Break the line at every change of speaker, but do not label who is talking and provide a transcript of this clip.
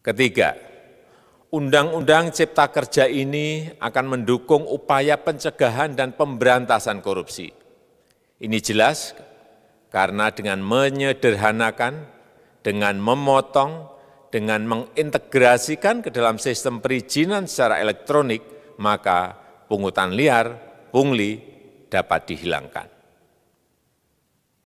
Ketiga, Undang-Undang Cipta Kerja ini akan mendukung upaya pencegahan dan pemberantasan korupsi. Ini jelas karena dengan menyederhanakan, dengan memotong, dengan mengintegrasikan ke dalam sistem perizinan secara elektronik, maka pungutan liar, pungli dapat dihilangkan.